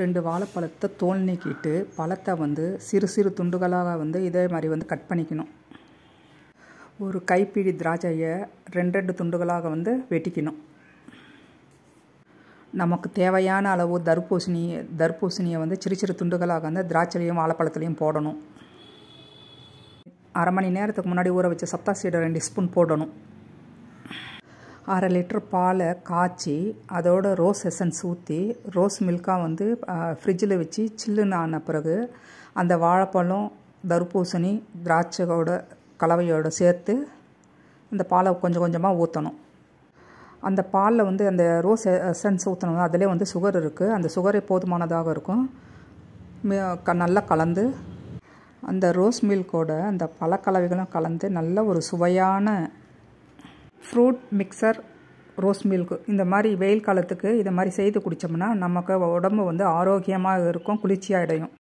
ரெண்டு வாழைப்பழத்தை தோல் நீக்கிட்டு பழத்தை வந்து சிறு சிறு துண்டுகளாக வந்து இதே மாதிரி வந்து கட் பண்ணிக்கணும் ஒரு கைப்பிடி திராட்சையை ரெண்டு ரெண்டு துண்டுகளாக வந்து வெட்டிக்கணும் நமக்கு தேவையான அளவு தர்பூசணி தர்பூசணியை வந்து சிறு சிறு துண்டுகளாக வந்து திராட்சையிலையும் வாழைப்பழத்துலையும் போடணும் அரை மணி நேரத்துக்கு முன்னாடி ஊற வச்ச சப்தா சீடை ரெண்டு ஸ்பூன் போடணும் அரை லிட்ரு பாலை காய்ச்சி அதோட ரோஸ் எசன்ஸ் ஊற்றி ரோஸ் மில்காக வந்து ஃப்ரிட்ஜில் வச்சு சில்லுன்னு ஆன பிறகு அந்த வாழைப்பழம் தர்பூசணி திராட்சையோட கலவையோடு சேர்த்து அந்த பாலை கொஞ்சம் கொஞ்சமாக ஊற்றணும் அந்த பாலில் வந்து அந்த ரோஸ் எசன்ஸ் ஊற்றணும் அதிலே வந்து சுகர் இருக்குது அந்த சுகரே போதுமானதாக இருக்கும் நல்லா கலந்து அந்த ரோஸ் மில்கோட அந்த பழக்கலவைகளும் கலந்து நல்ல ஒரு சுவையான ஃப்ரூட் மிக்சர் ரோஸ் மில்க் இந்த மாதிரி வெயில் காலத்துக்கு இதை மாதிரி செய்து குடித்தோம்னா நமக்கு உடம்பு வந்து ஆரோக்கியமாக இருக்கும் குளிர்ச்சியாக அடையும்